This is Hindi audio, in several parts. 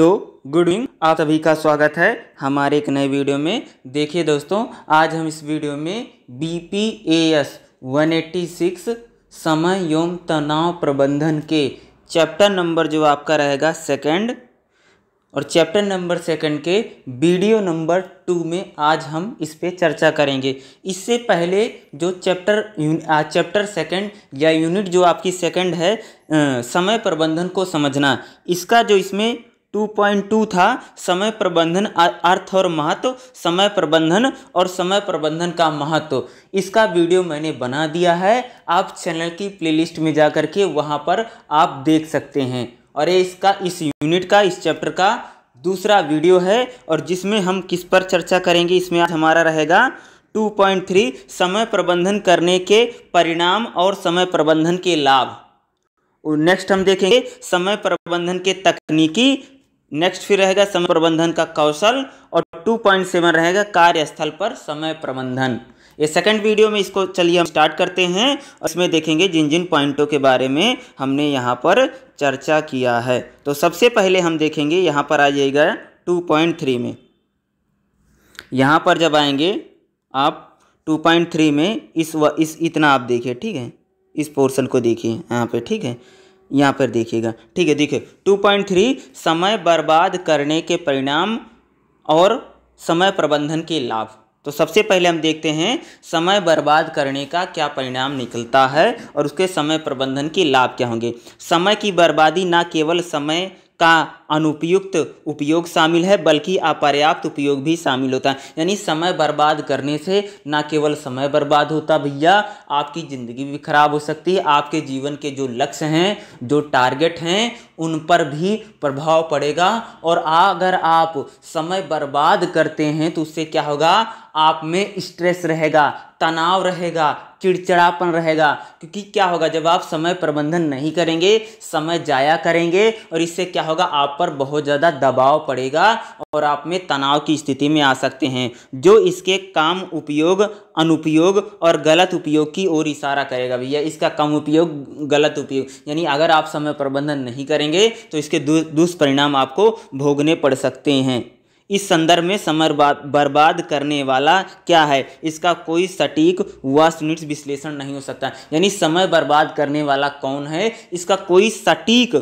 तो गुड इवनिंग आप सभी का स्वागत है हमारे एक नए वीडियो में देखिए दोस्तों आज हम इस वीडियो में B P A S one eighty six समय एवं तनाव प्रबंधन के चैप्टर नंबर जो आपका रहेगा सेकंड और चैप्टर नंबर सेकंड के वीडियो नंबर टू में आज हम इस पर चर्चा करेंगे इससे पहले जो चैप्टर चैप्टर सेकंड या यूनिट जो आपकी सेकंड है समय प्रबंधन को समझना इसका जो इसमें 2.2 था समय प्रबंधन अर्थ और महत्व समय प्रबंधन और समय प्रबंधन का महत्व इसका वीडियो मैंने बना दिया है आप चैनल की प्लेलिस्ट में जा कर के वहाँ पर आप देख सकते हैं और ये इसका इस यूनिट का इस चैप्टर का दूसरा वीडियो है और जिसमें हम किस पर चर्चा करेंगे इसमें आज हमारा रहेगा 2.3 समय प्रबंधन करने के परिणाम और समय प्रबंधन के लाभ नेक्स्ट हम देखेंगे समय प्रबंधन के तकनीकी नेक्स्ट फिर रहेगा समय प्रबंधन का कौशल और 2.7 रहेगा कार्यस्थल पर समय प्रबंधन ये सेकंड वीडियो में इसको चलिए हम स्टार्ट करते हैं और इसमें देखेंगे जिन जिन पॉइंटों के बारे में हमने यहाँ पर चर्चा किया है तो सबसे पहले हम देखेंगे यहाँ पर आ जाइएगा 2.3 में यहाँ पर जब आएंगे आप 2.3 में इस व, इस इतना आप देखिए ठीक है इस पोर्शन को देखिए यहाँ पे ठीक है यहाँ पर देखिएगा ठीक है देखिए 2.3 समय बर्बाद करने के परिणाम और समय प्रबंधन के लाभ तो सबसे पहले हम देखते हैं समय बर्बाद करने का क्या परिणाम निकलता है और उसके समय प्रबंधन के लाभ क्या होंगे समय की बर्बादी ना केवल समय का अनुपयुक्त उपयोग शामिल है बल्कि अपर्याप्त उपयोग भी शामिल होता है यानी समय बर्बाद करने से ना केवल समय बर्बाद होता भैया आपकी ज़िंदगी भी खराब हो सकती है आपके जीवन के जो लक्ष्य हैं जो टारगेट हैं उन पर भी प्रभाव पड़ेगा और अगर आप समय बर्बाद करते हैं तो उससे क्या होगा आप में स्ट्रेस रहेगा तनाव रहेगा चिड़चिड़ापन रहेगा क्योंकि क्या होगा जब आप समय प्रबंधन नहीं करेंगे समय जाया करेंगे और इससे क्या होगा आप पर बहुत ज़्यादा दबाव पड़ेगा और आप में तनाव की स्थिति में आ सकते हैं जो इसके काम उपयोग अनुपयोग और गलत उपयोग की ओर इशारा करेगा भैया इसका कम उपयोग गलत उपयोग यानी अगर आप समय प्रबंधन नहीं करेंगे तो इसके दुष्परिणाम आपको भोगने पड़ सकते हैं इस संदर्भ में समय बर्बाद करने वाला क्या है इसका कोई सटीक व विश्लेषण नहीं हो सकता यानी समय बर्बाद करने वाला कौन है इसका कोई सटीक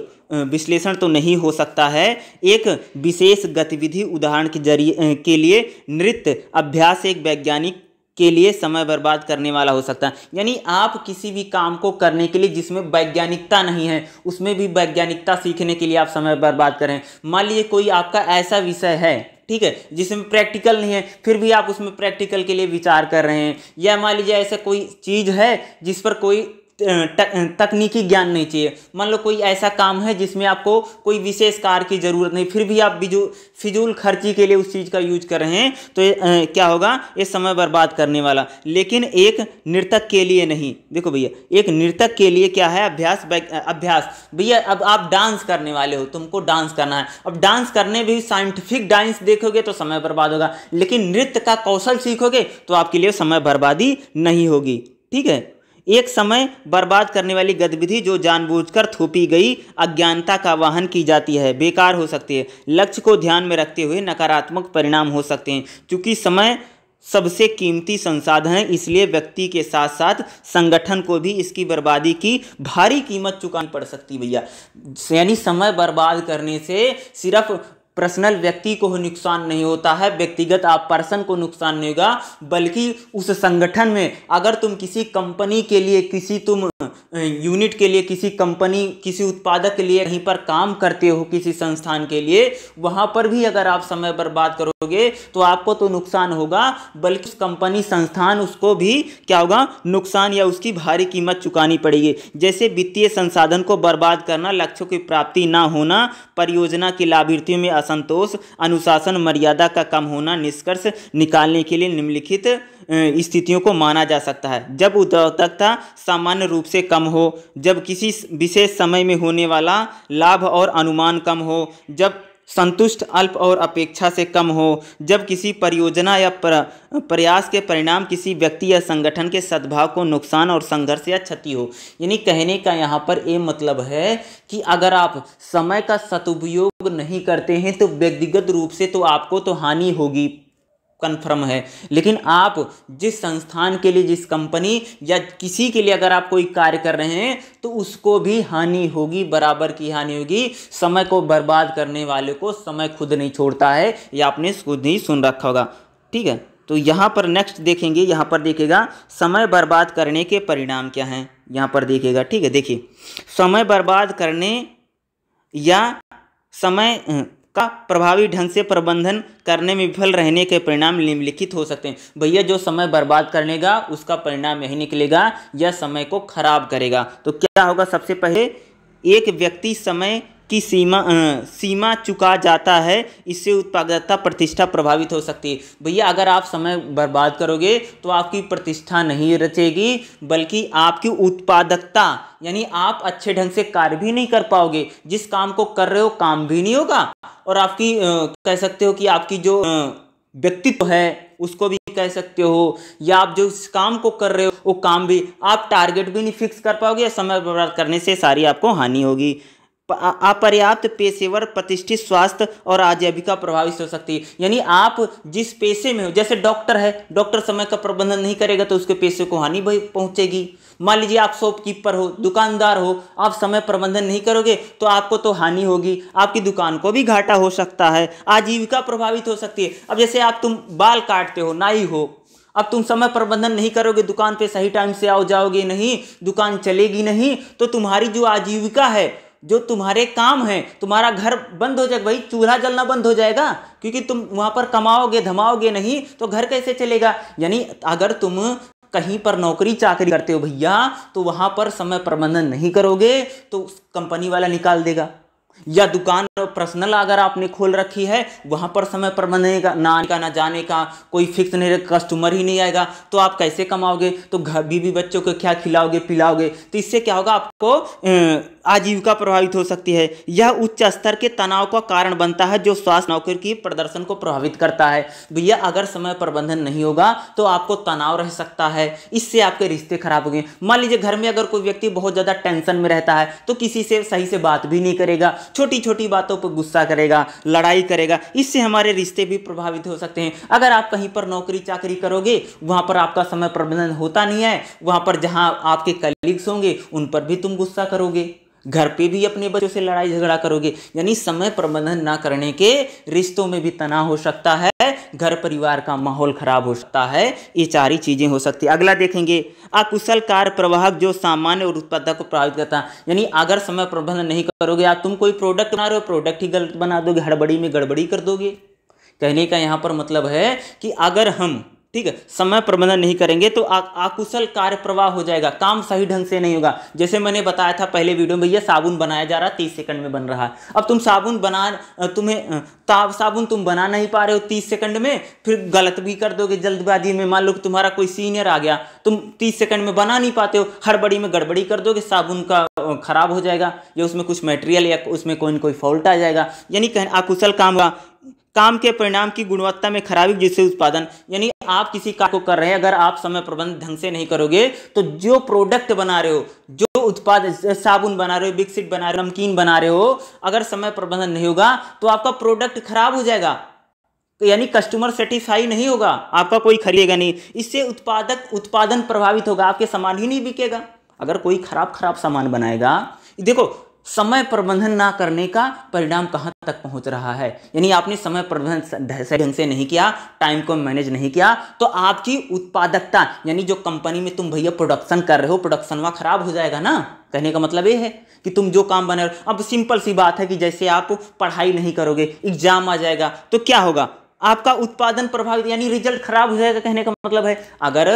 विश्लेषण तो नहीं हो सकता है एक विशेष गतिविधि उदाहरण के जरिए के लिए नृत्य अभ्यास एक वैज्ञानिक के लिए समय बर्बाद करने वाला हो सकता है यानी आप किसी भी काम को करने के लिए जिसमें वैज्ञानिकता नहीं है उसमें भी वैज्ञानिकता सीखने के लिए आप समय बर्बाद करें मान लीजिए कोई आपका ऐसा विषय है ठीक है जिसमें प्रैक्टिकल नहीं है फिर भी आप उसमें प्रैक्टिकल के लिए विचार कर रहे हैं या मान लीजिए ऐसा कोई चीज़ है जिस पर कोई तकनीकी ज्ञान नहीं चाहिए मान लो कोई ऐसा काम है जिसमें आपको कोई विशेष कार की ज़रूरत नहीं फिर भी आप बिजू फिजूल खर्ची के लिए उस चीज़ का यूज कर रहे हैं तो ए, क्या होगा ये समय बर्बाद करने वाला लेकिन एक नृतक के लिए नहीं देखो भैया एक नृतक के लिए क्या है अभ्यास अभ्यास भैया अब आप डांस करने वाले हो तुमको डांस करना है अब डांस करने भी साइंटिफिक डांस देखोगे तो समय बर्बाद होगा लेकिन नृत्य का कौशल सीखोगे तो आपके लिए समय बर्बादी नहीं होगी ठीक है एक समय बर्बाद करने वाली गतिविधि जो जानबूझकर थोपी गई अज्ञानता का वाहन की जाती है बेकार हो सकती है लक्ष्य को ध्यान में रखते हुए नकारात्मक परिणाम हो सकते हैं चूँकि समय सबसे कीमती संसाधन है इसलिए व्यक्ति के साथ साथ संगठन को भी इसकी बर्बादी की भारी कीमत चुकानी पड़ सकती भैया यानी समय बर्बाद करने से सिर्फ पर्सनल व्यक्ति को नुकसान नहीं होता है व्यक्तिगत आप पर्सन को नुकसान नहीं होगा बल्कि उस संगठन में अगर तुम किसी कंपनी के लिए किसी तुम यूनिट के लिए किसी कंपनी किसी उत्पादक के लिए कहीं पर काम करते हो किसी संस्थान के लिए वहाँ पर भी अगर आप समय बर्बाद करोगे तो आपको तो नुकसान होगा बल्कि उस कंपनी संस्थान उसको भी क्या होगा नुकसान या उसकी भारी कीमत चुकानी पड़ेगी जैसे वित्तीय संसाधन को बर्बाद करना लक्ष्यों की प्राप्ति ना होना परियोजना की लाभार्थियों में असंतोष अनुशासन मर्यादा का कम होना निष्कर्ष निकालने के लिए निम्नलिखित स्थितियों को माना जा सकता है जब उद्योगता सामान्य रूप से कम हो जब किसी विशेष समय में होने वाला लाभ और अनुमान कम हो जब संतुष्ट अल्प और अपेक्षा से कम हो जब किसी परियोजना या प्र, प्रयास के परिणाम किसी व्यक्ति या संगठन के सद्भाव को नुकसान और संघर्ष या क्षति हो यानी कहने का यहाँ पर ये मतलब है कि अगर आप समय का सदुपयोग नहीं करते हैं तो व्यक्तिगत रूप से तो आपको तो हानि होगी कन्फर्म है लेकिन आप जिस संस्थान के लिए जिस कंपनी या किसी के लिए अगर आप कोई कार्य कर रहे हैं तो उसको भी हानि होगी बराबर की हानि होगी समय को बर्बाद करने वाले को समय खुद नहीं छोड़ता है या आपने खुद नहीं सुन रखा होगा ठीक है तो यहाँ पर नेक्स्ट देखेंगे यहाँ पर देखिएगा समय बर्बाद करने के परिणाम क्या हैं यहाँ पर देखिएगा ठीक है देखिए समय बर्बाद करने या समय हम्म, का प्रभावी ढंग से प्रबंधन करने में विफल रहने के परिणाम निम्नलिखित हो सकते हैं भैया जो समय बर्बाद कर लेगा उसका परिणाम यही निकलेगा या समय को खराब करेगा तो क्या होगा सबसे पहले एक व्यक्ति समय की सीमा आ, सीमा चुका जाता है इससे उत्पादकता प्रतिष्ठा प्रभावित हो सकती है भैया अगर आप समय बर्बाद करोगे तो आपकी प्रतिष्ठा नहीं रचेगी बल्कि आपकी उत्पादकता यानी आप अच्छे ढंग से कार्य भी नहीं कर पाओगे जिस काम को कर रहे हो काम भी नहीं होगा और आपकी आ, कह सकते हो कि आपकी जो व्यक्तित्व है उसको भी कह सकते हो या आप जो इस काम को कर रहे हो वो काम भी आप टारगेट भी नहीं फिक्स कर पाओगे या समय बर्बाद करने से सारी आपको हानि होगी अपर्याप्त पेशेवर प्रतिष्ठित स्वास्थ्य और आजीविका प्रभावित हो सकती है यानी आप जिस पेशे में हो जैसे डॉक्टर है डॉक्टर समय का प्रबंधन नहीं करेगा तो उसके पेशे को हानि भी पहुंचेगी मान लीजिए आप शॉपकीपर हो दुकानदार हो आप समय प्रबंधन नहीं करोगे तो आपको तो हानि होगी आपकी दुकान को भी घाटा हो सकता है आजीविका प्रभावित हो सकती है अब जैसे आप तुम बाल काटते हो नाई हो अब तुम समय प्रबंधन नहीं करोगे दुकान पे सही टाइम से आओ जाओगे नहीं दुकान चलेगी नहीं तो तुम्हारी जो आजीविका है जो तुम्हारे काम है तुम्हारा घर बंद हो जाएगा भाई चूल्हा जलना बंद हो जाएगा क्योंकि तुम वहाँ पर कमाओगे धमाओगे नहीं तो घर कैसे चलेगा यानी अगर तुम कहीं पर नौकरी चाकरी करते हो भैया तो वहां पर समय प्रबंधन नहीं करोगे तो कंपनी वाला निकाल देगा या दुकान पर्सनल अगर आपने खोल रखी है वहाँ पर समय पर बनेगा ना आने का ना जाने का कोई फिक्स नहीं कस्टमर ही नहीं आएगा तो आप कैसे कमाओगे तो घर बीवी बच्चों को क्या खिलाओगे पिलाओगे तो इससे क्या होगा आपको आजीविका प्रभावित हो सकती है यह उच्च स्तर के तनाव का कारण बनता है जो स्वास्थ्य नौकरी की प्रदर्शन को प्रभावित करता है भैया तो अगर समय प्रबंधन नहीं होगा तो आपको तनाव रह सकता है इससे आपके रिश्ते खराब होंगे मान लीजिए घर में अगर कोई व्यक्ति बहुत ज़्यादा टेंशन में रहता है तो किसी से सही से बात भी नहीं करेगा छोटी छोटी बातों पर गुस्सा करेगा लड़ाई करेगा इससे हमारे रिश्ते भी प्रभावित हो सकते हैं अगर आप कहीं पर नौकरी चाकरी करोगे वहां पर आपका समय प्रबंधन होता नहीं है वहां पर जहाँ आपके कलीग्स होंगे उन पर भी तुम गुस्सा करोगे घर पे भी अपने बच्चों से लड़ाई झगड़ा करोगे यानी समय प्रबंधन ना करने के रिश्तों में भी तनाव हो सकता है घर परिवार का माहौल खराब हो सकता है ये सारी चीज़ें हो सकती है अगला देखेंगे अकुशल कार्य प्रवाहक जो सामान्य और उत्पादक को प्रभावित करता है यानी अगर समय प्रबंधन नहीं करोगे या तुम कोई प्रोडक्ट बना रहे हो प्रोडक्ट ही गलत बना दोगे हड़बड़ी में गड़बड़ी कर दोगे कहने का यहाँ पर मतलब है कि अगर हम ठीक है समय प्रबंधन नहीं करेंगे तो आकुशल कार्य प्रवाह हो जाएगा काम सही ढंग से नहीं होगा जैसे मैंने बताया था पहले वीडियो में भैया साबुन बनाया जा रहा है तीस सेकंड में बन रहा है अब तुम साबुन बना तुम्हें ताव साबुन तुम बना नहीं पा रहे हो तीस सेकंड में फिर गलत भी कर दोगे जल्दबाजी में मान लो कि तुम्हारा कोई सीनियर आ गया तुम तीस सेकंड में बना नहीं पाते हो हड़बड़ी में गड़बड़ी कर दोगे साबुन का खराब हो जाएगा या उसमें कुछ मटेरियल या उसमें कोई कोई फॉल्ट आ जाएगा यानी कहें आकुशल काम का काम के परिणाम की गुणवत्ता में खराबी जिससे उत्पादन यानी आप किसी कार्य को कर रहे हैं अगर आप समय प्रबंध ढंग से नहीं करोगे तो जो प्रोडक्ट बना रहे हो जो उत्पाद साबुन बना रहे हो बिकसिट बना रहे हो नमकीन बना रहे हो अगर समय प्रबंधन नहीं होगा तो आपका प्रोडक्ट खराब हो जाएगा तो यानी कस्टमर सेटिस्फाई नहीं होगा आपका कोई खरीदेगा नहीं इससे उत्पादक उत्पादन प्रभावित होगा आपके सामान ही नहीं बिकेगा अगर कोई खराब खराब सामान बनाएगा देखो समय प्रबंधन ना करने का परिणाम कहां तक पहुंच रहा है यानी आपने समय प्रबंधन सही ढंग से नहीं किया टाइम को मैनेज नहीं किया तो आपकी उत्पादकता यानी जो कंपनी में तुम भैया प्रोडक्शन कर रहे हो प्रोडक्शन वहां खराब हो जाएगा ना कहने का मतलब ये है कि तुम जो काम बना रहे हो अब सिंपल सी बात है कि जैसे आप पढ़ाई नहीं करोगे एग्जाम आ जाएगा तो क्या होगा आपका उत्पादन प्रभावित यानी रिजल्ट खराब हो जाएगा कहने का मतलब है अगर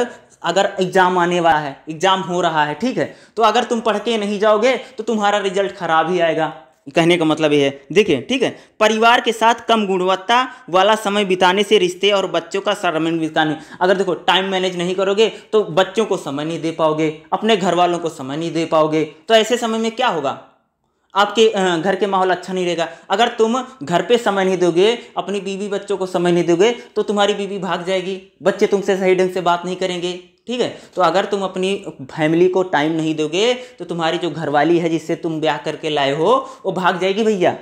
अगर एग्ज़ाम आने वाला है एग्ज़ाम हो रहा है ठीक है तो अगर तुम पढ़ के नहीं जाओगे तो तुम्हारा रिजल्ट खराब ही आएगा कहने का मतलब ये है देखिए ठीक है परिवार के साथ कम गुणवत्ता वाला समय बिताने से रिश्ते और बच्चों का सरमन बिताने अगर देखो टाइम मैनेज नहीं करोगे तो बच्चों को समय नहीं दे पाओगे अपने घर वालों को समय नहीं दे पाओगे तो ऐसे समय में क्या होगा आपके घर के माहौल अच्छा नहीं रहेगा अगर तुम घर पे समय नहीं दोगे अपनी बीवी बच्चों को समय नहीं दोगे तो तुम्हारी बीवी भाग जाएगी बच्चे तुमसे सही ढंग से बात नहीं करेंगे ठीक है तो अगर तुम अपनी फैमिली को टाइम नहीं दोगे तो तुम्हारी जो घरवाली है जिससे तुम ब्याह करके लाए हो वो भाग जाएगी भैया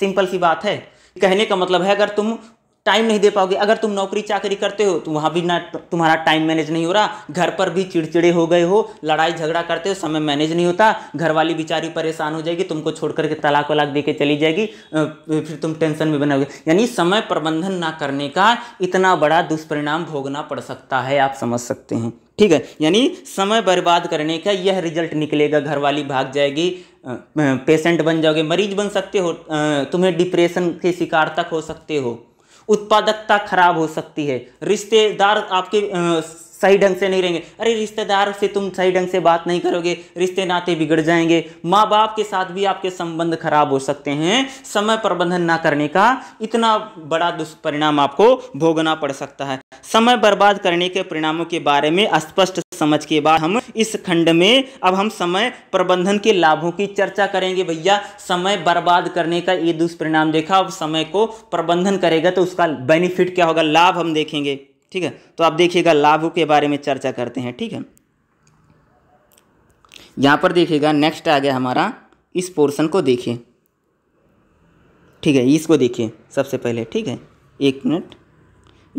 सिंपल सी बात है कहने का मतलब है अगर तुम टाइम नहीं दे पाओगे अगर तुम नौकरी चाकरी करते हो तो वहाँ भी ना तुम्हारा टाइम मैनेज नहीं हो रहा घर पर भी चिड़चिड़े हो गए हो लड़ाई झगड़ा करते हो समय मैनेज नहीं होता घर वाली बेचारी परेशान हो जाएगी तुमको छोड़ करके तलाक वलाक दे के चली जाएगी फिर तुम टेंशन में बनाओगे यानी समय प्रबंधन ना करने का इतना बड़ा दुष्परिणाम भोगना पड़ सकता है आप समझ सकते हैं ठीक है यानी समय बर्बाद करने का यह रिजल्ट निकलेगा घरवाली भाग जाएगी पेशेंट बन जाओगे मरीज बन सकते हो तुम्हें डिप्रेशन के शिकार तक हो सकते हो उत्पादकता खराब हो सकती है रिश्तेदार आपके सही ढंग से नहीं रहेंगे अरे रिश्तेदार से तुम सही ढंग से बात नहीं करोगे रिश्ते नाते बिगड़ जाएंगे माँ बाप के साथ भी आपके संबंध खराब हो सकते हैं समय प्रबंधन ना करने का इतना बड़ा दुष्परिणाम आपको भोगना पड़ सकता है समय बर्बाद करने के परिणामों के बारे में स्पष्ट समझ के बाद हम इस खंड में अब हम समय प्रबंधन के लाभों की चर्चा करेंगे भैया समय बर्बाद करने का ये दुष्परिणाम देखा अब समय को प्रबंधन करेगा तो उसका बेनिफिट क्या होगा लाभ हम देखेंगे ठीक है तो आप देखिएगा लाभ के बारे में चर्चा करते हैं ठीक है यहाँ पर देखिएगा नेक्स्ट आ गया हमारा इस पोर्शन को देखिए ठीक है इसको देखिए सबसे पहले ठीक है एक मिनट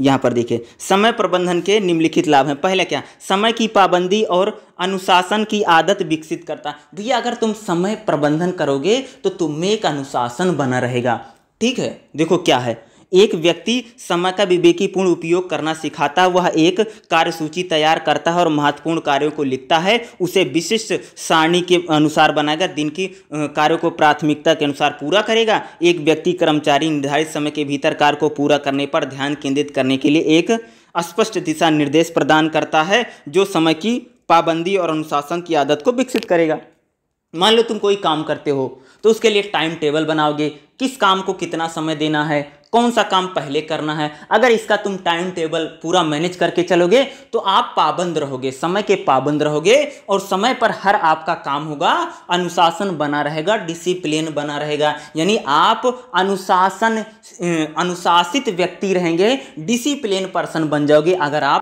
यहाँ पर देखिए समय प्रबंधन के निम्नलिखित लाभ हैं पहले क्या समय की पाबंदी और अनुशासन की आदत विकसित करता है भैया अगर तुम समय प्रबंधन करोगे तो तुम्हें एक अनुशासन बना रहेगा ठीक है देखो क्या है एक व्यक्ति समय का विवेकीपूर्ण उपयोग करना सिखाता वह एक कार्यसूची तैयार करता है और महत्वपूर्ण कार्यों को लिखता है उसे विशिष्ट सारणी के अनुसार बनाएगा दिन की कार्यों को प्राथमिकता के अनुसार पूरा करेगा एक व्यक्ति कर्मचारी निर्धारित समय के भीतर कार्य को पूरा करने पर ध्यान केंद्रित करने के लिए एक स्पष्ट दिशा निर्देश प्रदान करता है जो समय की पाबंदी और अनुशासन की आदत को विकसित करेगा मान लो तुम कोई काम करते हो तो उसके लिए टाइम टेबल बनाओगे किस काम को कितना समय देना है कौन सा काम पहले करना है अगर इसका तुम टाइम टेबल पूरा मैनेज करके चलोगे तो आप पाबंद रहोगे समय के पाबंद रहोगे और समय पर हर आपका काम होगा अनुशासन बना रहेगा डिसिप्लिन बना रहेगा यानी आप अनुशासन अनुशासित व्यक्ति रहेंगे डिसिप्लिन पर्सन बन जाओगे अगर आप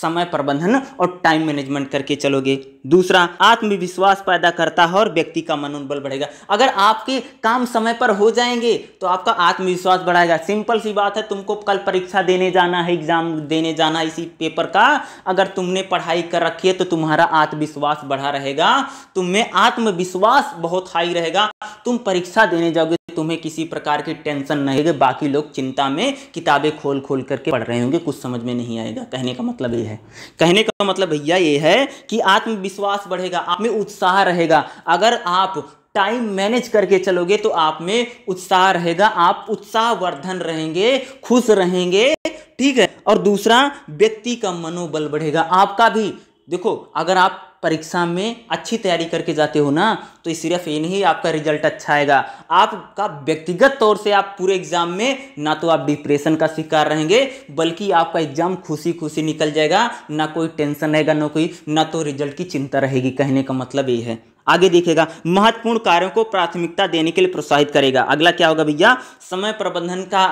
समय प्रबंधन और टाइम मैनेजमेंट करके चलोगे दूसरा आत्मविश्वास पैदा करता है और व्यक्ति का मनोबल बढ़ेगा अगर आपके काम समय पर हो जाएंगे तो आपका आत्मविश्वास बढ़ाएगा सिंपल सी बात है तुमको कल परीक्षा देने जाना है एग्ज़ाम देने जाना है इसी पेपर का अगर तुमने पढ़ाई कर रखी है तो तुम्हारा आत्मविश्वास बढ़ा रहेगा तुम्हें आत्मविश्वास बहुत हाई रहेगा तुम परीक्षा देने जाओगे तो तुम्हें किसी प्रकार की टेंशन नहीं होगी बाकी लोग चिंता में किताबें खोल खोल करके पढ़ रहे होंगे कुछ समझ में नहीं आएगा कहने का मतलब ये है कहने का मतलब भैया ये है कि आत्मविश्वास बढ़ेगा आप में उत्साह रहेगा अगर आप टाइम मैनेज करके चलोगे तो आप में उत्साह रहेगा आप उत्साहवर्धन रहेंगे खुश रहेंगे ठीक है और दूसरा व्यक्ति का मनोबल बढ़ेगा आपका भी देखो अगर आप परीक्षा में अच्छी तैयारी करके जाते हो ना तो सिर्फ ये नहीं आपका रिजल्ट अच्छा आएगा आपका व्यक्तिगत तौर से आप पूरे एग्जाम में ना तो आप डिप्रेशन का शिकार रहेंगे बल्कि आपका एग्जाम खुशी खुशी निकल जाएगा ना कोई टेंशन रहेगा ना कोई ना तो रिजल्ट की चिंता रहेगी कहने का मतलब ये है आगे देखेगा महत्वपूर्ण कार्यों को प्राथमिकता देने के लिए प्रोत्साहित करेगा अगला क्या होगा भैया समय प्रबंधन का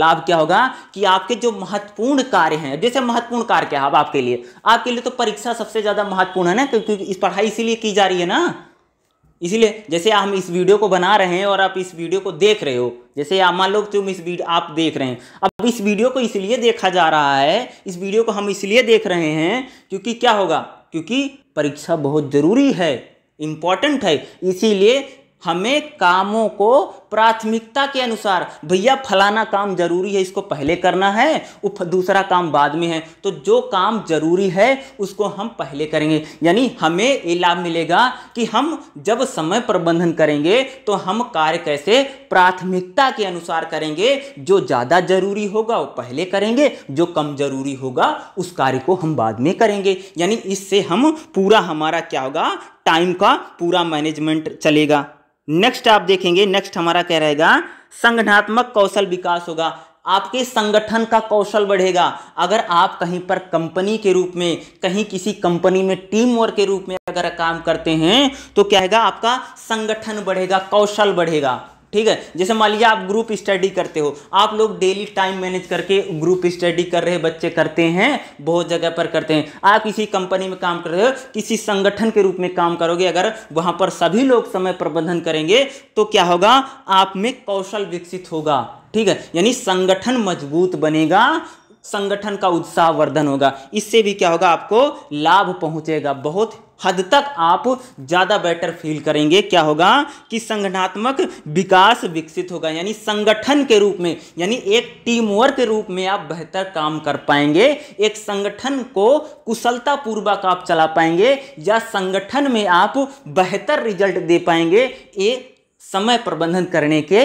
लाभ क्या होगा कि आपके जो महत्वपूर्ण कार्य हैं जैसे महत्वपूर्ण कार्य क्या है आपके लिए आपके लिए तो परीक्षा सबसे ज़्यादा महत्वपूर्ण है ना क्योंकि इस पढ़ाई इसीलिए की जा रही है ना इसीलिए जैसे हम इस वीडियो को बना रहे हैं और आप इस वीडियो को देख रहे हो जैसे आप मान लो तुम इस वीडियो आप देख रहे हैं अब इस वीडियो को इसलिए देखा जा रहा है इस वीडियो को हम इसलिए देख रहे हैं क्योंकि क्या होगा क्योंकि परीक्षा बहुत ज़रूरी है इम्पॉर्टेंट है इसीलिए हमें कामों को प्राथमिकता के अनुसार भैया फलाना काम जरूरी है इसको पहले करना है दूसरा काम बाद में है तो जो काम जरूरी है उसको हम पहले करेंगे यानी हमें ये लाभ मिलेगा कि हम जब समय प्रबंधन करेंगे तो हम कार्य कैसे प्राथमिकता के अनुसार करेंगे जो ज़्यादा जरूरी होगा वो पहले करेंगे जो कम जरूरी होगा उस कार्य को हम बाद में करेंगे यानी इससे हम पूरा हमारा क्या होगा टाइम का पूरा मैनेजमेंट चलेगा नेक्स्ट आप देखेंगे नेक्स्ट हमारा क्या रहेगा संगठनात्मक कौशल विकास होगा आपके संगठन का कौशल बढ़ेगा अगर आप कहीं पर कंपनी के रूप में कहीं किसी कंपनी में टीम वर्क के रूप में अगर काम करते हैं तो क्या है आपका संगठन बढ़ेगा कौशल बढ़ेगा ठीक है जैसे मान लीजिए आप ग्रुप स्टडी करते हो आप लोग डेली टाइम मैनेज करके ग्रुप स्टडी कर रहे बच्चे करते हैं बहुत जगह पर करते हैं आप किसी कंपनी में काम कर रहे हो किसी संगठन के रूप में काम करोगे अगर वहां पर सभी लोग समय प्रबंधन करेंगे तो क्या होगा आप में कौशल विकसित होगा ठीक है यानी संगठन मजबूत बनेगा संगठन का उत्साह वर्धन होगा इससे भी क्या होगा आपको लाभ पहुंचेगा बहुत हद तक आप ज़्यादा बेटर फील करेंगे क्या होगा कि संगठनात्मक विकास विकसित होगा यानी संगठन के रूप में यानी एक टीम वर्क के रूप में आप बेहतर काम कर पाएंगे एक संगठन को कुशलतापूर्वक आप चला पाएंगे या संगठन में आप बेहतर रिजल्ट दे पाएंगे ये समय प्रबंधन करने के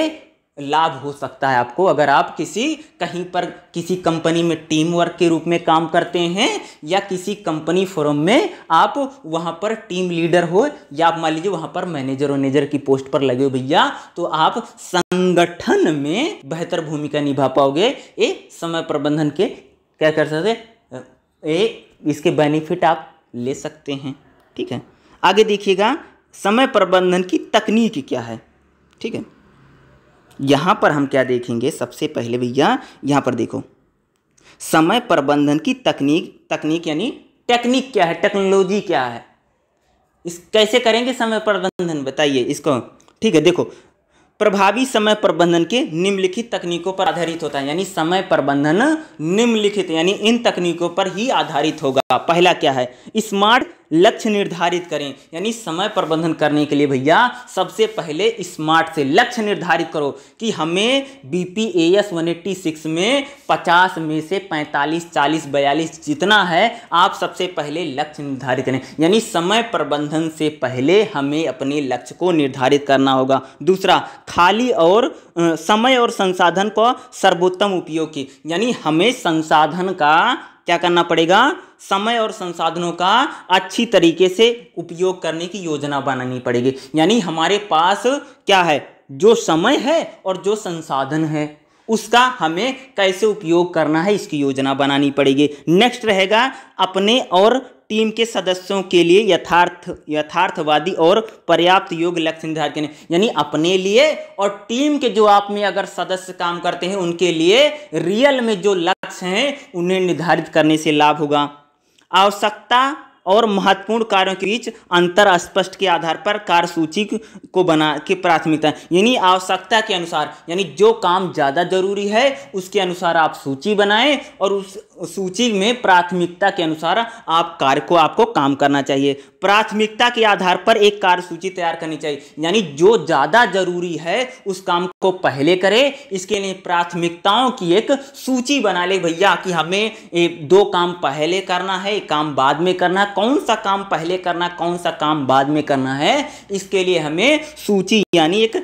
लाभ हो सकता है आपको अगर आप किसी कहीं पर किसी कंपनी में टीम वर्क के रूप में काम करते हैं या किसी कंपनी फोरम में आप वहाँ पर टीम लीडर हो या आप मान लीजिए वहाँ पर मैनेजर वनेजर की पोस्ट पर लगे हो भैया तो आप संगठन में बेहतर भूमिका निभा पाओगे ये समय प्रबंधन के क्या कर सकते ये इसके बेनिफिट आप ले सकते हैं ठीक है आगे देखिएगा समय प्रबंधन की तकनीक क्या है ठीक है यहाँ पर हम क्या देखेंगे सबसे पहले भैया यहाँ पर देखो समय प्रबंधन की तकनीक तकनीक यानी टेक्निक क्या है टेक्नोलॉजी क्या है इस कैसे करेंगे समय प्रबंधन बताइए इसको ठीक है देखो प्रभावी समय प्रबंधन के निम्नलिखित तकनीकों पर आधारित होता है यानी समय प्रबंधन निम्नलिखित यानी इन तकनीकों पर ही आधारित होगा पहला क्या है स्मार्ट लक्ष्य निर्धारित करें यानी समय प्रबंधन करने के लिए भैया सबसे पहले स्मार्ट से लक्ष्य निर्धारित करो कि हमें B P A S one eighty six में पचास में से पैंतालीस चालीस बयालीस जितना है आप सबसे पहले लक्ष्य निर्धारित करें यानी समय प्रबंधन से पहले हमें अपने लक्ष्य को निर्धारित करना होगा दूसरा खाली और समय और संसाधन का सर्वोत्तम उपयोग की यानी हमें संसाधन का क्या करना पड़ेगा समय और संसाधनों का अच्छी तरीके से उपयोग करने की योजना बनानी पड़ेगी यानी हमारे पास क्या है जो समय है और जो संसाधन है उसका हमें कैसे उपयोग करना है इसकी योजना बनानी पड़ेगी नेक्स्ट रहेगा अपने और टीम के सदस्यों के लिए यथार्थ यथार्थवादी और पर्याप्त योग्य लक्ष्य निर्धारित करने यानी अपने लिए और टीम के जो आप में अगर सदस्य काम करते हैं उनके लिए रियल में जो लक्ष्य हैं उन्हें निर्धारित करने से लाभ होगा आवश्यकता और महत्वपूर्ण कार्यों के बीच अंतर स्पष्ट के आधार पर कार्य सूची को बना के प्राथमिकता यानी आवश्यकता के अनुसार यानी जो काम ज़्यादा जरूरी है उसके अनुसार आप सूची बनाएं और उस सूची में प्राथमिकता के अनुसार आप कार्य को आपको काम करना चाहिए प्राथमिकता के आधार पर एक कार्य सूची तैयार करनी चाहिए यानी जो ज़्यादा जरूरी है उस काम को पहले करें इसके लिए प्राथमिकताओं की एक सूची बना ले भैया कि हमें दो काम पहले करना है एक काम बाद में करना है कौन सा काम पहले करना कौन सा काम बाद में करना है इसके लिए हमें सूची यानी एक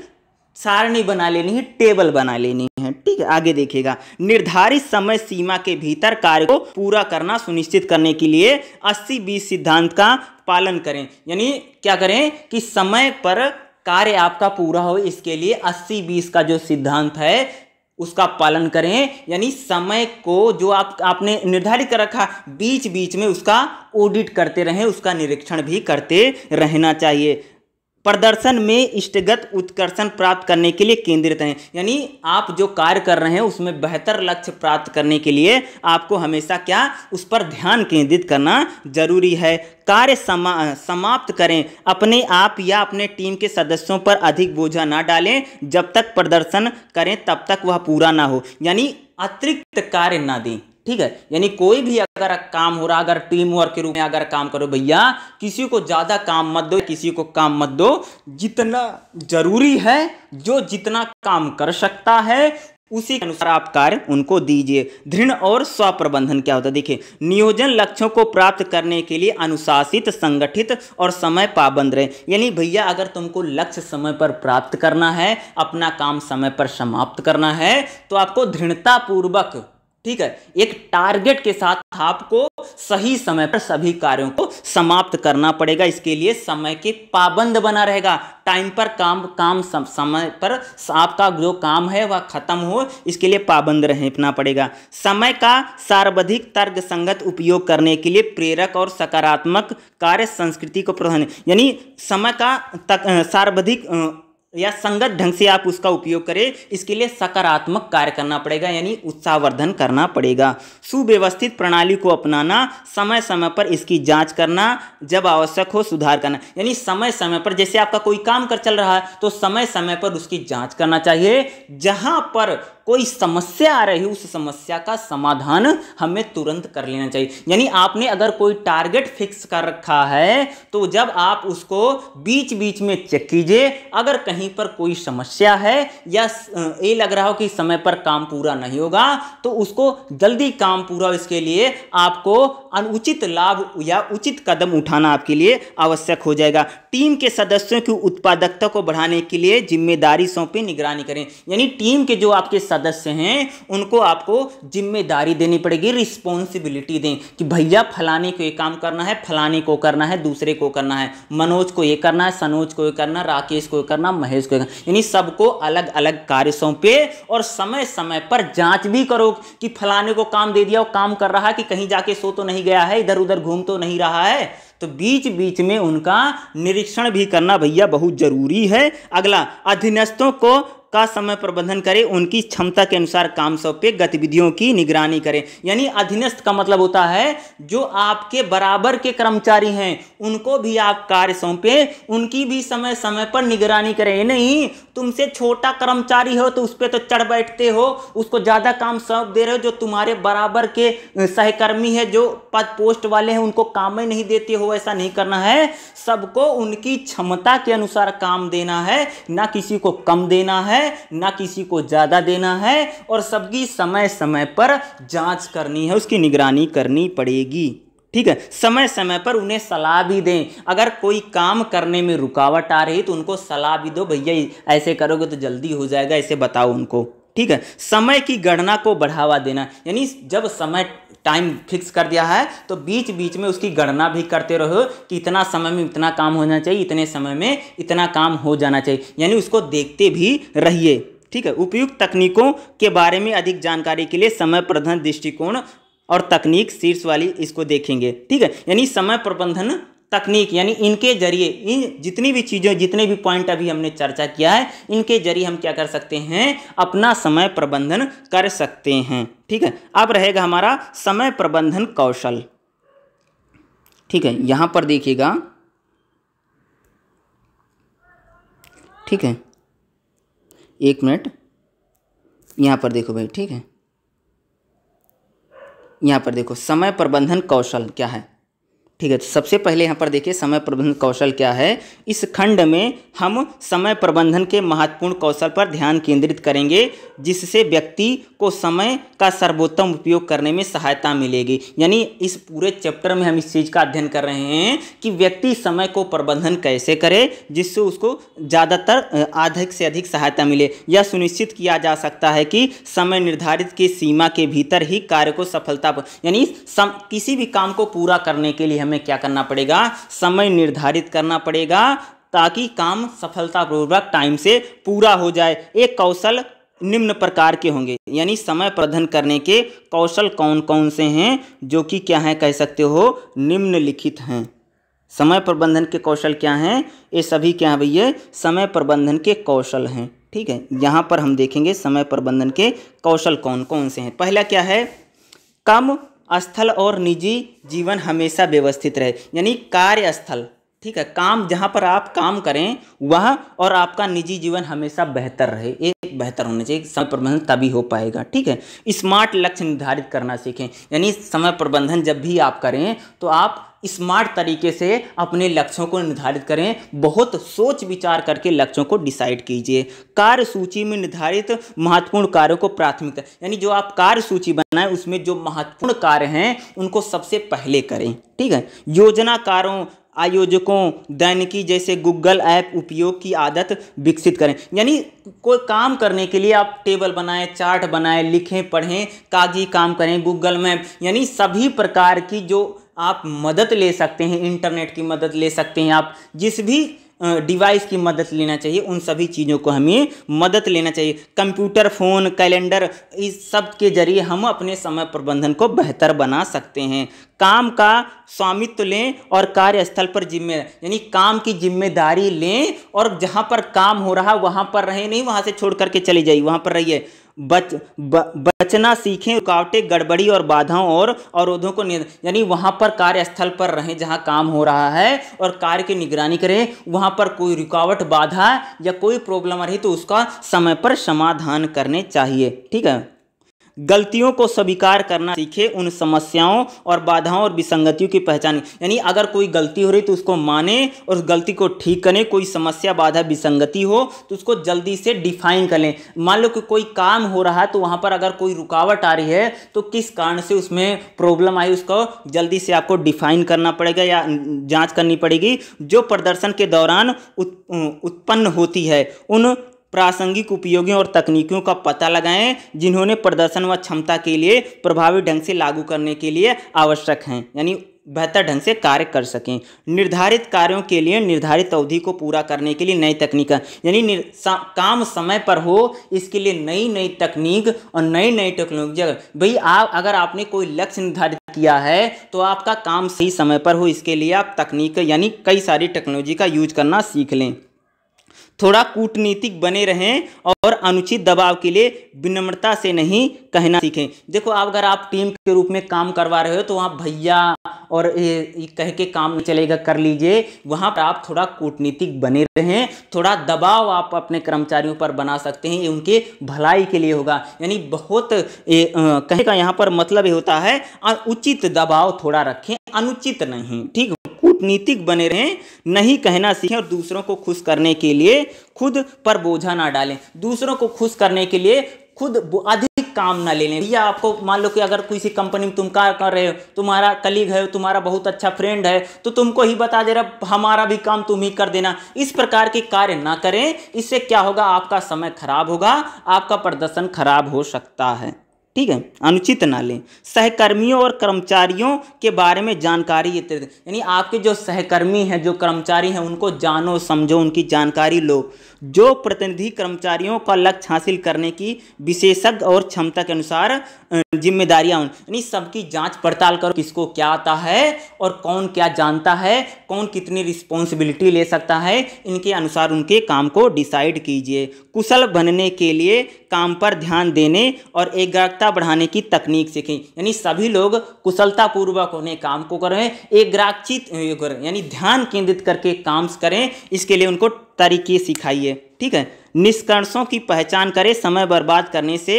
सारणी बना लेनी है टेबल बना लेनी ठीक है आगे देखिएगा निर्धारित समय सीमा के भीतर कार्य को पूरा करना सुनिश्चित करने के लिए अस्सी बीस सिद्धांत का पालन करें यानी क्या करें कि समय पर कार्य आपका पूरा हो इसके लिए अस्सी बीस का जो सिद्धांत है उसका पालन करें यानी समय को जो आप आपने निर्धारित कर रखा बीच बीच में उसका ऑडिट करते रहें उसका निरीक्षण भी करते रहना चाहिए प्रदर्शन में इष्टगत उत्कर्षण प्राप्त करने के लिए केंद्रित हैं यानी आप जो कार्य कर रहे हैं उसमें बेहतर लक्ष्य प्राप्त करने के लिए आपको हमेशा क्या उस पर ध्यान केंद्रित करना जरूरी है कार्य समा समाप्त करें अपने आप या अपने टीम के सदस्यों पर अधिक बोझा ना डालें जब तक प्रदर्शन करें तब तक वह पूरा ना हो यानी अतिरिक्त कार्य ना दें ठीक है यानी कोई भी अगर काम हो रहा अगर टीम वर्क के रूप में अगर काम करो भैया किसी को ज़्यादा काम मत दो किसी को काम मत दो जितना जरूरी है जो जितना काम कर सकता है उसी के अनुसार आप कार्य उनको दीजिए दृढ़ और स्वप्रबंधन क्या होता है देखिए नियोजन लक्ष्यों को प्राप्त करने के लिए अनुशासित संगठित और समय पाबंद रहे यानी भैया अगर तुमको लक्ष्य समय पर प्राप्त करना है अपना काम समय पर समाप्त करना है तो आपको दृढ़तापूर्वक ठीक है एक टारगेट के साथ आपको सही समय पर सभी कार्यों को समाप्त करना पड़ेगा इसके लिए समय के पाबंद बना रहेगा टाइम पर काम काम सम, समय पर आपका जो काम है वह खत्म हो इसके लिए पाबंद रहना पड़ेगा समय का सर्वाधिक तर्क संगत उपयोग करने के लिए प्रेरक और सकारात्मक कार्य संस्कृति को प्रधान यानी समय का सर्वाधिक या संगत ढंग से आप उसका उपयोग करें इसके लिए सकारात्मक कार्य करना पड़ेगा यानी उत्साहवर्धन करना पड़ेगा सुव्यवस्थित प्रणाली को अपनाना समय समय पर इसकी जांच करना जब आवश्यक हो सुधार करना यानी समय समय पर जैसे आपका कोई काम कर चल रहा है तो समय समय पर उसकी जांच करना चाहिए जहां पर कोई समस्या आ रही उस समस्या का समाधान हमें तुरंत कर लेना चाहिए यानी आपने अगर कोई टारगेट फिक्स कर रखा है तो जब आप उसको बीच बीच में चेक कीजिए अगर कहीं पर कोई समस्या है या ये लग रहा हो कि समय पर काम पूरा नहीं होगा तो उसको जल्दी काम पूरा इसके लिए आपको अनुचित लाभ या उचित कदम उठाना आपके लिए आवश्यक हो जाएगा टीम के सदस्यों की उत्पादकता को बढ़ाने के लिए जिम्मेदारी सौंपे निगरानी करें यानी टीम के जो आपके सदस्य हैं उनको आपको जिम्मेदारी देनी पड़ेगी रिस्पॉन्सिबिलिटी दें कि भैया फलाने को ये काम करना है फलाने को करना है दूसरे को करना है मनोज को ये करना है सनोज को ये करना राकेश को ये करना महेश को ये करना यानी सबको अलग अलग कार्य सौंपे और समय समय पर जाँच भी करो कि फलाने को काम दे दिया और काम कर रहा है कि कहीं जाके सो तो नहीं गया है इधर उधर घूम तो नहीं रहा है तो बीच बीच में उनका निरीक्षण भी करना भैया बहुत जरूरी है अगला अधीनस्थों को का समय प्रबंधन करें उनकी क्षमता के अनुसार काम सौंपे गतिविधियों की निगरानी करें यानी अधीनस्थ का मतलब होता है जो आपके बराबर के कर्मचारी हैं उनको भी आप कार्य सौंपे उनकी भी समय समय पर निगरानी करें नहीं तुमसे छोटा कर्मचारी हो तो उस पर तो चढ़ बैठते हो उसको ज़्यादा काम सौंप दे रहे हो जो तुम्हारे बराबर के सहकर्मी है जो पद पोस्ट वाले हैं उनको काम ही नहीं देते हो ऐसा नहीं करना है सबको उनकी क्षमता के अनुसार काम देना है ना किसी को कम देना है है ना किसी को ज़्यादा देना है और सबकी समय समय पर जांच करनी है उसकी निगरानी करनी पड़ेगी ठीक है समय समय पर उन्हें सलाह भी दें अगर कोई काम करने में रुकावट आ रही तो उनको सलाह भी दो भैया ऐसे करोगे तो जल्दी हो जाएगा ऐसे बताओ उनको ठीक है समय की गणना को बढ़ावा देना यानी जब समय टाइम फिक्स कर दिया है तो बीच बीच में उसकी गणना भी करते रहो कि इतना समय में इतना काम होना चाहिए इतने समय में इतना काम हो जाना चाहिए यानी उसको देखते भी रहिए ठीक है उपयुक्त तकनीकों के बारे में अधिक जानकारी के लिए समय प्रबंधन दृष्टिकोण और तकनीक शीर्ष वाली इसको देखेंगे ठीक है यानी समय प्रबंधन तकनीक यानी इनके जरिए इन जितनी भी चीज़ें जितने भी पॉइंट अभी हमने चर्चा किया है इनके जरिए हम क्या कर सकते हैं अपना समय प्रबंधन कर सकते हैं ठीक है अब रहेगा हमारा समय प्रबंधन कौशल ठीक है यहाँ पर देखिएगा ठीक है एक मिनट यहाँ पर देखो भाई ठीक है यहाँ पर देखो समय प्रबंधन कौशल क्या है ठीक है तो सबसे पहले यहाँ पर देखिए समय प्रबंधन कौशल क्या है इस खंड में हम समय प्रबंधन के महत्वपूर्ण कौशल पर ध्यान केंद्रित करेंगे जिससे व्यक्ति को समय का सर्वोत्तम उपयोग करने में सहायता मिलेगी यानी इस पूरे चैप्टर में हम इस चीज़ का अध्ययन कर रहे हैं कि व्यक्ति समय को प्रबंधन कैसे करे जिससे उसको ज़्यादातर अधिक से अधिक सहायता मिले यह सुनिश्चित किया जा सकता है कि समय निर्धारित की सीमा के भीतर ही कार्य को सफलता यानी किसी भी काम को पूरा करने के लिए हमें क्या करना पड़ेगा समय निर्धारित करना पड़ेगा ताकि काम सफलतापूर्वक टाइम से पूरा हो जाए एक कौशल निम्न प्रकार के होंगे यानी समय प्रबंधन करने के कौशल कौन कौन से हैं जो कि क्या हैं कह सकते हो निम्नलिखित हैं समय प्रबंधन के कौशल क्या हैं ये सभी क्या है भैया समय प्रबंधन के कौशल हैं ठीक है यहाँ पर हम देखेंगे समय प्रबंधन के कौशल कौन कौन से हैं पहला क्या है कम स्थल और निजी जीवन हमेशा व्यवस्थित रहे यानी कार्यस्थल ठीक है काम जहाँ पर आप काम करें वह और आपका निजी जीवन हमेशा बेहतर रहे एक बेहतर होना चाहिए समय प्रबंधन तभी हो पाएगा ठीक है स्मार्ट लक्ष्य निर्धारित करना सीखें यानी समय प्रबंधन जब भी आप करें तो आप स्मार्ट तरीके से अपने लक्ष्यों को निर्धारित करें बहुत सोच विचार करके लक्ष्यों को डिसाइड कीजिए कार्य सूची में निर्धारित महत्वपूर्ण कार्यों को प्राथमिकता यानी जो आप कार्य सूची बनाएं उसमें जो महत्वपूर्ण कार्य हैं उनको सबसे पहले करें ठीक है योजनाकारों आयोजकों दैनिकी जैसे गूगल ऐप उपयोग की आदत विकसित करें यानी कोई काम करने के लिए आप टेबल बनाएं चार्ट बनाएं लिखें पढ़ें कागजी काम करें गूगल मैप यानी सभी प्रकार की जो आप मदद ले सकते हैं इंटरनेट की मदद ले सकते हैं आप जिस भी डिवाइस की मदद लेना चाहिए उन सभी चीज़ों को हमें मदद लेना चाहिए कंप्यूटर फ़ोन कैलेंडर इस सब के जरिए हम अपने समय प्रबंधन को बेहतर बना सकते हैं काम का स्वामित्व लें और कार्यस्थल पर जिम्मे यानी काम की जिम्मेदारी लें और जहाँ पर काम हो रहा वहाँ पर रहें नहीं वहाँ से छोड़ करके चले जाइए वहाँ पर रहिए बच ब, बचना सीखें रुकावटें गड़बड़ी और बाधाओं और अवरोधों को यानी वहाँ पर कार्यस्थल पर रहें जहाँ काम हो रहा है और कार्य की निगरानी करें वहाँ पर कोई रुकावट बाधा या कोई प्रॉब्लम रही तो उसका समय पर समाधान करने चाहिए ठीक है गलतियों को स्वीकार करना सीखे उन समस्याओं और बाधाओं और विसंगतियों की पहचान यानी अगर कोई गलती हो रही तो उसको माने और उस गलती को ठीक करें कोई समस्या बाधा विसंगति हो तो उसको जल्दी से डिफाइन कर लें मान लो कि कोई काम हो रहा है तो वहाँ पर अगर कोई रुकावट आ रही है तो किस कारण से उसमें प्रॉब्लम आई उसको जल्दी से आपको डिफाइन करना पड़ेगा या जाँच करनी पड़ेगी जो प्रदर्शन के दौरान उत्पन्न होती है उन प्रासंगिक उपयोगियों और तकनीकियों का पता लगाएं जिन्होंने प्रदर्शन व क्षमता के लिए प्रभावी ढंग से लागू करने के लिए आवश्यक हैं यानी बेहतर ढंग से कार्य कर सकें निर्धारित कार्यों के लिए निर्धारित अवधि को पूरा करने के लिए नई तकनीक यानी काम समय पर हो इसके लिए नई नई तकनीक और नई नई टेक्नोलॉजी भाई आप अगर आपने कोई लक्ष्य निर्धारित किया है तो आपका काम सही समय पर हो इसके लिए आप तकनीक यानी कई सारी टेक्नोलॉजी का यूज करना सीख लें थोड़ा कूटनीतिक बने रहें और अनुचित दबाव के लिए विनम्रता से नहीं कहना सीखें देखो आप अगर आप टीम के रूप में काम करवा रहे हो तो वहाँ भैया और ये कह के काम चलेगा कर लीजिए वहाँ पर आप थोड़ा कूटनीतिक बने रहें थोड़ा दबाव आप अपने कर्मचारियों पर बना सकते हैं ये उनके भलाई के लिए होगा यानी बहुत कहे का यहाँ पर मतलब ये होता है उचित दबाव थोड़ा रखें अनुचित नहीं ठीक कूटनीतिक बने रहें नहीं कहना सीखें और दूसरों को खुश करने के लिए खुद पर बोझा ना डालें दूसरों को खुश करने के लिए खुद अधिक काम ना ले लें भैया आपको मान लो कि अगर किसी कंपनी में तुम कार्य कर रहे हो तुम्हारा कलीग है तुम्हारा बहुत अच्छा फ्रेंड है तो तुमको ही बता दे रहा हमारा भी काम तुम ही कर देना इस प्रकार के कार्य ना करें इससे क्या होगा आपका समय खराब होगा आपका प्रदर्शन खराब हो सकता है ठीक है अनुचित ना लें सहकर्मियों और कर्मचारियों के बारे में जानकारी यानी आपके जो सहकर्मी हैं जो कर्मचारी हैं उनको जानो समझो उनकी जानकारी लो जो प्रतिनिधि कर्मचारियों का लक्ष्य हासिल करने की विशेषज्ञ और क्षमता के अनुसार जिम्मेदारियां यानी सबकी जांच पड़ताल करो किसको क्या आता है और कौन क्या जानता है कौन कितनी रिस्पॉन्सिबिलिटी ले सकता है इनके अनुसार उनके काम को डिसाइड कीजिए कुशल बनने के लिए काम पर ध्यान देने और एकाग्रता बढ़ाने की तकनीक सीखें यानी सभी लोग कुशलतापूर्वक उन्हें काम को करें एकाग्रचित यानी ध्यान केंद्रित करके काम करें इसके लिए उनको तरीके सिखाइए ठीक है निष्कर्षों की पहचान करें समय बर्बाद करने से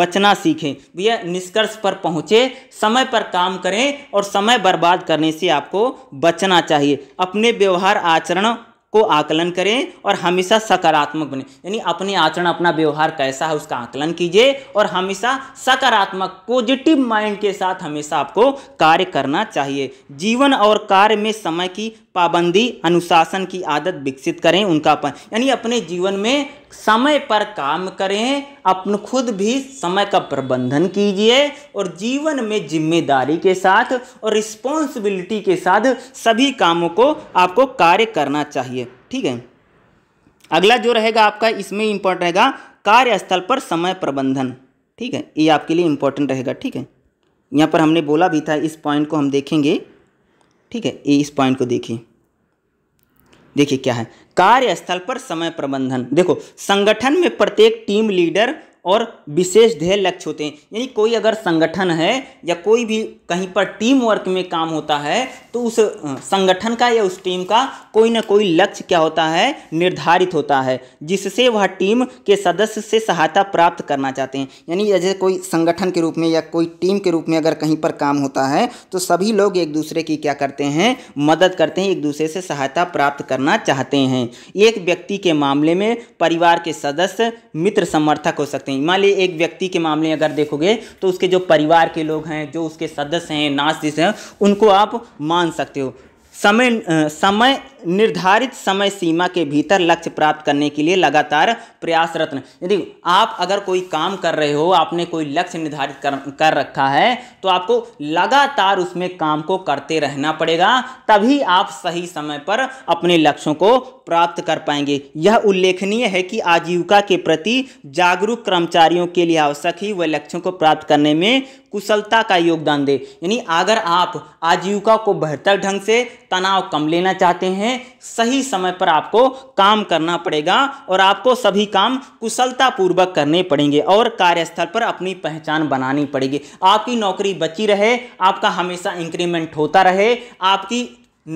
बचना सीखें भैया तो निष्कर्ष पर पहुँचे समय पर काम करें और समय बर्बाद करने से आपको बचना चाहिए अपने व्यवहार आचरण को आकलन करें और हमेशा सकारात्मक बने यानी अपने आचरण अपना व्यवहार कैसा है उसका आकलन कीजिए और हमेशा सकारात्मक पॉजिटिव माइंड के साथ हमेशा आपको कार्य करना चाहिए जीवन और कार्य में समय की पाबंदी अनुशासन की आदत विकसित करें उनका यानी अपने जीवन में समय पर काम करें अपन खुद भी समय का प्रबंधन कीजिए और जीवन में जिम्मेदारी के साथ और रिस्पॉन्सिबिलिटी के साथ सभी कामों को आपको कार्य करना चाहिए ठीक है अगला जो रहेगा आपका इसमें इंपॉर्टेंट रहेगा कार्यस्थल पर समय प्रबंधन ठीक है ये आपके लिए इंपॉर्टेंट रहेगा ठीक है यहाँ पर हमने बोला भी था इस पॉइंट को हम देखेंगे ठीक है ये इस पॉइंट को देखिए देखिए क्या है कार्यस्थल पर समय प्रबंधन देखो संगठन में प्रत्येक टीम लीडर और विशेष ध्येय लक्ष्य होते हैं यानी कोई अगर संगठन है या कोई भी कहीं पर टीम वर्क में काम होता है तो उस संगठन का या उस टीम का कोई ना कोई लक्ष्य क्या होता है निर्धारित होता है जिससे वह टीम के सदस्य से सहायता प्राप्त करना चाहते हैं यानी जैसे कोई संगठन के रूप में या कोई टीम के रूप में अगर कहीं पर काम होता है तो सभी लोग एक दूसरे की क्या करते हैं मदद करते हैं एक दूसरे से सहायता प्राप्त करना चाहते हैं एक व्यक्ति के मामले में परिवार के सदस्य मित्र समर्थक हो सकते सकते हैं मान ली एक व्यक्ति के मामले अगर देखोगे तो उसके जो परिवार के लोग हैं जो उसके सदस्य हैं नाश हैं उनको आप मान सकते हो समय समय निर्धारित समय सीमा के भीतर लक्ष्य प्राप्त करने के लिए लगातार प्रयासरत यदि आप अगर कोई काम कर रहे हो आपने कोई लक्ष्य निर्धारित कर, कर रखा है तो आपको लगातार उसमें काम को करते रहना पड़ेगा तभी आप सही समय पर अपने लक्ष्यों को प्राप्त कर पाएंगे यह उल्लेखनीय है कि आजीविका के प्रति जागरूक कर्मचारियों के लिए आवश्यक ही वह लक्ष्यों को प्राप्त करने में कुशलता का योगदान दे यानी अगर आप आजीविका को बेहतर ढंग से तनाव कम लेना चाहते हैं सही समय पर आपको काम करना पड़ेगा और आपको सभी काम कुशलतापूर्वक करने पड़ेंगे और कार्यस्थल पर अपनी पहचान बनानी पड़ेगी आपकी नौकरी बची रहे आपका हमेशा इंक्रीमेंट होता रहे आपकी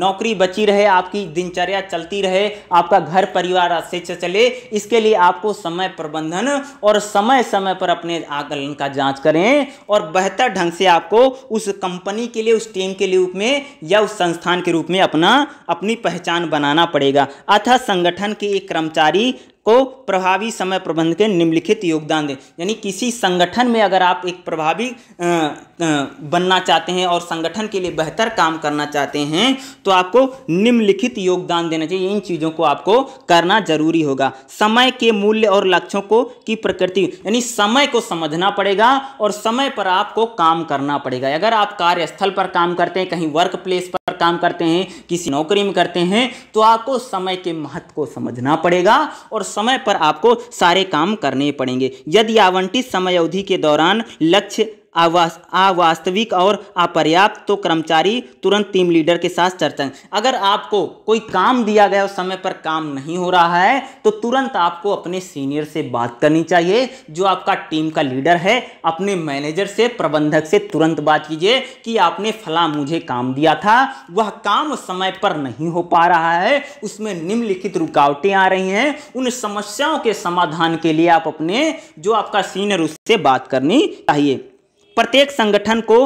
नौकरी बची रहे आपकी दिनचर्या चलती रहे आपका घर परिवार अच्छे चले इसके लिए आपको समय प्रबंधन और समय समय पर अपने आकलन का जांच करें और बेहतर ढंग से आपको उस कंपनी के लिए उस टीम के रूप में या उस संस्थान के रूप में अपना अपनी पहचान बनाना पड़ेगा अतः संगठन के एक कर्मचारी को प्रभावी समय प्रबंध के निम्नलिखित योगदान दें यानी किसी संगठन में अगर आप एक प्रभावी बनना चाहते हैं और संगठन के लिए बेहतर काम करना चाहते हैं तो आपको निम्नलिखित योगदान देना चाहिए इन चीज़ों को आपको करना जरूरी होगा समय के मूल्य और लक्ष्यों को की प्रकृति यानी समय को समझना पड़ेगा और समय पर आपको काम करना पड़ेगा अगर आप कार्यस्थल पर काम करते हैं कहीं वर्क प्लेस पर काम करते हैं किसी नौकरी में करते हैं तो आपको समय के महत्व को समझना पड़ेगा और समय पर आपको सारे काम करने पड़ेंगे यदि आवंटित समय अवधि के दौरान लक्ष्य आवास अवास्तविक और अपर्याप्त तो कर्मचारी तुरंत टीम लीडर के साथ चर्चा अगर आपको कोई काम दिया गया उस समय पर काम नहीं हो रहा है तो तुरंत आपको अपने सीनियर से बात करनी चाहिए जो आपका टीम का लीडर है अपने मैनेजर से प्रबंधक से तुरंत बात कीजिए कि आपने फला मुझे काम दिया था वह काम समय पर नहीं हो पा रहा है उसमें निम्नलिखित रुकावटें आ रही हैं उन समस्याओं के समाधान के लिए आप अपने जो आपका सीनियर उससे बात करनी चाहिए प्रत्येक संगठन को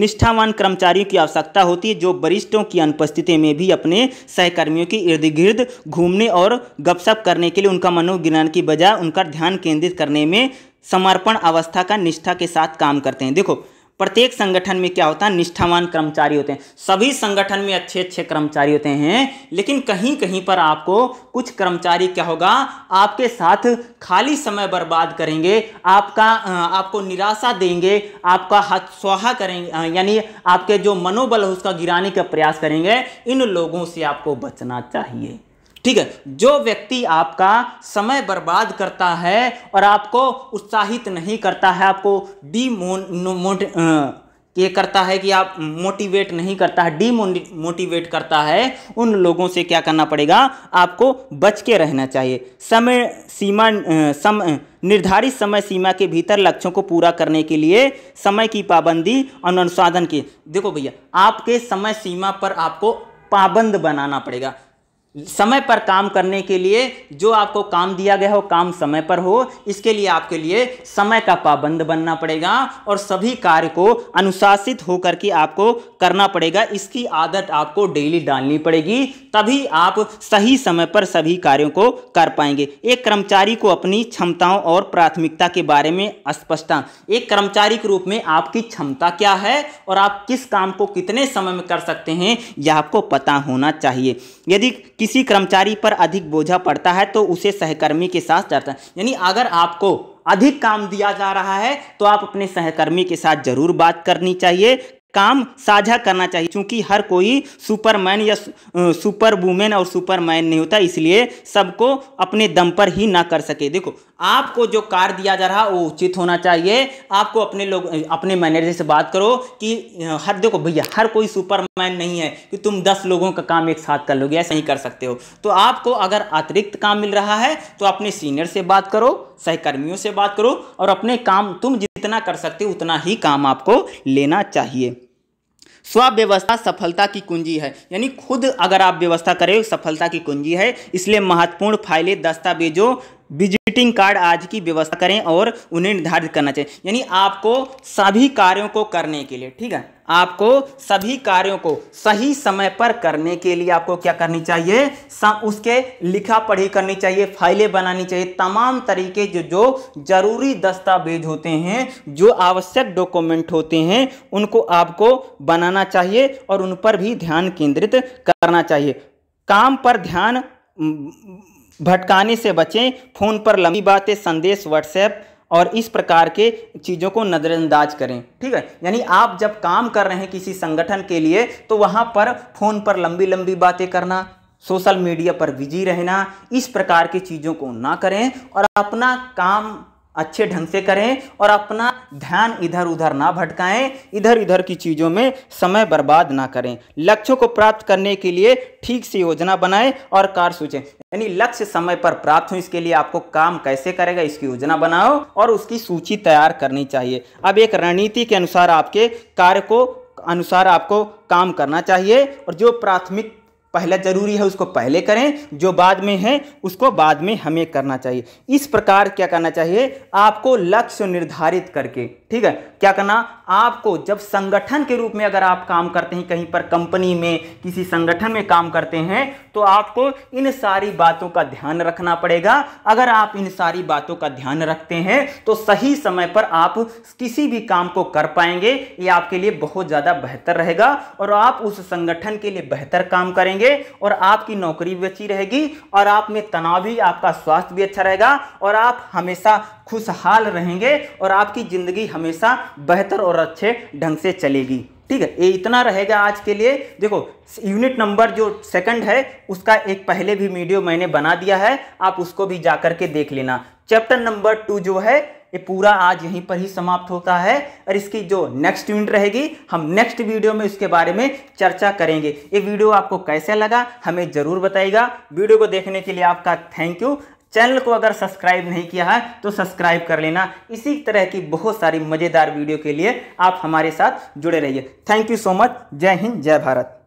निष्ठावान कर्मचारियों की आवश्यकता होती है जो वरिष्ठों की अनुपस्थिति में भी अपने सहकर्मियों के इर्द गिर्द घूमने और गपशप करने के लिए उनका मनोविज्ञान की बजाय उनका ध्यान केंद्रित करने में समर्पण अवस्था का निष्ठा के साथ काम करते हैं देखो प्रत्येक संगठन में क्या होता है निष्ठावान कर्मचारी होते हैं सभी संगठन में अच्छे अच्छे कर्मचारी होते हैं लेकिन कहीं कहीं पर आपको कुछ कर्मचारी क्या होगा आपके साथ खाली समय बर्बाद करेंगे आपका आपको निराशा देंगे आपका स्वाहा करेंगे यानी आपके जो मनोबल है उसका गिराने का प्रयास करेंगे इन लोगों से आपको बचना चाहिए ठीक है जो व्यक्ति आपका समय बर्बाद करता है और आपको उत्साहित नहीं करता है आपको डीमोट ये करता है कि आप मोटिवेट नहीं करता है मोटिवेट करता है उन लोगों से क्या करना पड़ेगा आपको बच के रहना चाहिए समय सीमा सम निर्धारित समय सीमा के भीतर लक्ष्यों को पूरा करने के लिए समय की पाबंदी और अनुसाधन की देखो भैया आपके समय सीमा पर आपको पाबंद बनाना पड़ेगा समय पर काम करने के लिए जो आपको काम दिया गया हो काम समय पर हो इसके लिए आपके लिए समय का पाबंद बनना पड़ेगा और सभी कार्य को अनुशासित होकर के आपको करना पड़ेगा इसकी आदत आपको डेली डालनी पड़ेगी तभी आप सही समय पर सभी कार्यों को कर पाएंगे एक कर्मचारी को अपनी क्षमताओं और प्राथमिकता के बारे में स्पष्टता एक कर्मचारी के रूप में आपकी क्षमता क्या है और आप किस काम को कितने समय में कर सकते हैं यह आपको पता होना चाहिए यदि किसी कर्मचारी पर अधिक बोझा पड़ता है तो उसे सहकर्मी के साथ जाता है यानी अगर आपको अधिक काम दिया जा रहा है तो आप अपने सहकर्मी के साथ जरूर बात करनी चाहिए काम साझा करना चाहिए क्योंकि हर कोई सुपरमैन या सुपर वूमेन और सुपरमैन नहीं होता इसलिए सबको अपने दम पर ही ना कर सके देखो आपको जो कार दिया जा रहा वो उचित होना चाहिए आपको अपने लोग अपने मैनेजर से बात करो कि हर देखो भैया हर कोई सुपरमैन नहीं है कि तुम दस लोगों का काम एक साथ कर लोगे ऐसा नहीं कर सकते हो तो आपको अगर अतिरिक्त काम मिल रहा है तो अपने सीनियर से बात करो सहकर्मियों से बात करो और अपने काम तुम जितना कर सकते हो उतना ही काम आपको लेना चाहिए स्वव्यवस्था सफलता की कुंजी है यानी खुद अगर आप व्यवस्था करें सफलता की कुंजी है इसलिए महत्वपूर्ण फाइलें दस्तावेजों विजिटिंग कार्ड आज की व्यवस्था करें और उन्हें निर्धारित करना चाहिए यानी आपको सभी कार्यों को करने के लिए ठीक है आपको सभी कार्यों को सही समय पर करने के लिए आपको क्या करनी चाहिए उसके लिखा पढ़ी करनी चाहिए फाइलें बनानी चाहिए तमाम तरीके जो जो जरूरी दस्तावेज होते हैं जो आवश्यक डॉक्यूमेंट होते हैं उनको आपको बनाना चाहिए और उन पर भी ध्यान केंद्रित करना चाहिए काम पर ध्यान भटकाने से बचें फ़ोन पर लंबी बातें संदेश व्हाट्सएप और इस प्रकार के चीज़ों को नज़रअंदाज करें ठीक है यानी आप जब काम कर रहे हैं किसी संगठन के लिए तो वहाँ पर फ़ोन पर लंबी लंबी बातें करना सोशल मीडिया पर बिजी रहना इस प्रकार की चीज़ों को ना करें और अपना काम अच्छे ढंग से करें और अपना ध्यान इधर उधर ना भटकाएं इधर इधर की चीज़ों में समय बर्बाद ना करें लक्ष्यों को प्राप्त करने के लिए ठीक से योजना बनाएं और कार्य सोचें यानी लक्ष्य समय पर प्राप्त हो इसके लिए आपको काम कैसे करेगा इसकी योजना बनाओ और उसकी सूची तैयार करनी चाहिए अब एक रणनीति के अनुसार आपके कार्य को अनुसार आपको काम करना चाहिए और जो प्राथमिक पहला जरूरी है उसको पहले करें जो बाद में है उसको बाद में हमें करना चाहिए इस प्रकार क्या करना चाहिए आपको लक्ष्य निर्धारित करके ठीक है क्या करना आपको जब संगठन के रूप में अगर आप काम करते हैं कहीं पर कंपनी में किसी संगठन में काम करते हैं तो आपको इन सारी बातों का ध्यान रखना पड़ेगा अगर आप इन सारी बातों का ध्यान रखते हैं तो सही समय पर आप किसी भी काम को कर पाएंगे ये आपके लिए बहुत ज़्यादा बेहतर रहेगा और आप उस संगठन के लिए बेहतर काम करेंगे और आपकी नौकरी भी अच्छी रहेगी और आप में तनाव भी आपका स्वास्थ्य भी अच्छा रहेगा और आप हमेशा खुशहाल रहेंगे और आपकी ज़िंदगी हमेशा बेहतर और अच्छे ढंग से चलेगी ठीक है ये इतना रहेगा आज के लिए देखो यूनिट नंबर जो सेकंड है उसका एक पहले भी वीडियो मैंने बना दिया है आप उसको भी जा करके देख लेना चैप्टर नंबर टू जो है ये पूरा आज यहीं पर ही समाप्त होता है और इसकी जो नेक्स्ट यूनिट रहेगी हम नेक्स्ट वीडियो में इसके बारे में चर्चा करेंगे ये वीडियो आपको कैसा लगा हमें ज़रूर बताएगा वीडियो को देखने के लिए आपका थैंक यू चैनल को अगर सब्सक्राइब नहीं किया है तो सब्सक्राइब कर लेना इसी तरह की बहुत सारी मज़ेदार वीडियो के लिए आप हमारे साथ जुड़े रहिए थैंक यू सो मच जय हिंद जय भारत